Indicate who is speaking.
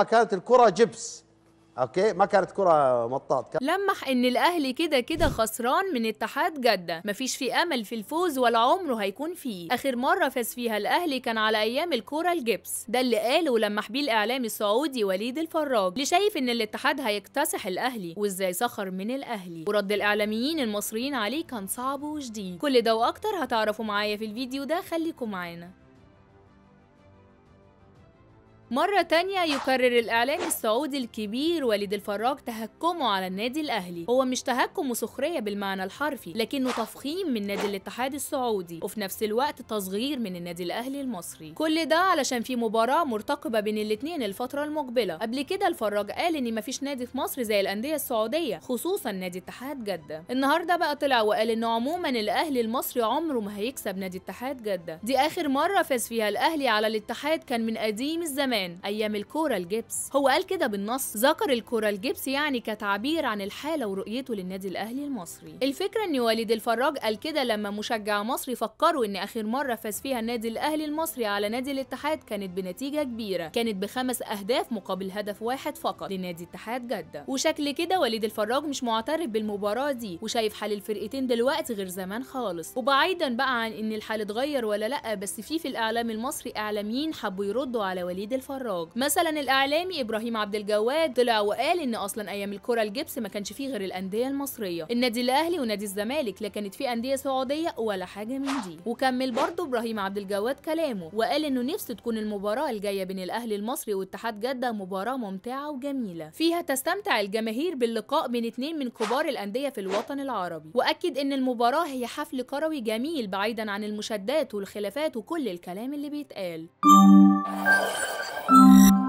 Speaker 1: ما كانت الكره جبس اوكي ما كانت كره مطاط كان... لمح ان الاهلي كده كده خسران من اتحاد جده مفيش فيه امل في الفوز ولا عمره هيكون فيه اخر مره فاز فيها الاهلي كان على ايام الكره الجبس ده اللي قاله لمح بيه الاعلامي السعودي وليد الفراج اللي شايف ان الاتحاد هيكتسح الاهلي وازاي سخر من الاهلي ورد الاعلاميين المصريين عليه كان صعب وشديد كل ده واكتر هتعرفوا معايا في الفيديو ده خليكم معانا مرة تانية يكرر الإعلام السعودي الكبير وليد الفراج تهكمه على النادي الأهلي هو مش تهكم وسخرية بالمعنى الحرفي لكنه تفخيم من نادي الاتحاد السعودي وفي نفس الوقت تصغير من النادي الأهلي المصري كل ده علشان في مباراة مرتقبة بين الاتنين الفترة المقبلة قبل كده الفراج قال إن مفيش نادي في مصر زي الأندية السعودية خصوصا نادي اتحاد جدة النهاردة بقى طلع وقال إن عموما الأهلي المصري عمره ما هيكسب نادي اتحاد جدة دي آخر مرة فاز فيها الأهلي على الاتحاد كان من قديم الزمان زمان أيام الكورة الجبس هو قال كده بالنص ذكر الكورة الجبس يعني كتعبير عن الحالة ورؤيته للنادي الأهلي المصري الفكرة أن وليد الفراج قال كده لما مشجع مصري فكروا أن آخر مرة فاز فيها النادي الأهلي المصري على نادي الاتحاد كانت بنتيجة كبيرة كانت بخمس أهداف مقابل هدف واحد فقط لنادي اتحاد جدة وشكل كده وليد الفراج مش معترف بالمباراة دي وشايف حال الفرقتين دلوقتي غير زمان خالص وبعيدا بقى عن ان الحال اتغير ولا لا بس في في الاعلام المصري اعلاميين حبوا يردوا على وليد الفراج الفراج مثلا الاعلامي ابراهيم عبد الجواد طلع وقال ان اصلا ايام الكره الجبس ما كانش فيه غير الانديه المصريه النادي الاهلي ونادي الزمالك لا كانت فيه انديه سعوديه ولا حاجه من دي وكمل برضه ابراهيم عبد الجواد كلامه وقال انه نفسه تكون المباراه الجايه بين الاهلي المصري واتحاد جده مباراه ممتعه وجميله فيها تستمتع الجماهير باللقاء بين اتنين من كبار الانديه في الوطن العربي واكد ان المباراه هي حفل كروي جميل بعيدا عن المشادات والخلافات وكل الكلام اللي بيتقال 啊。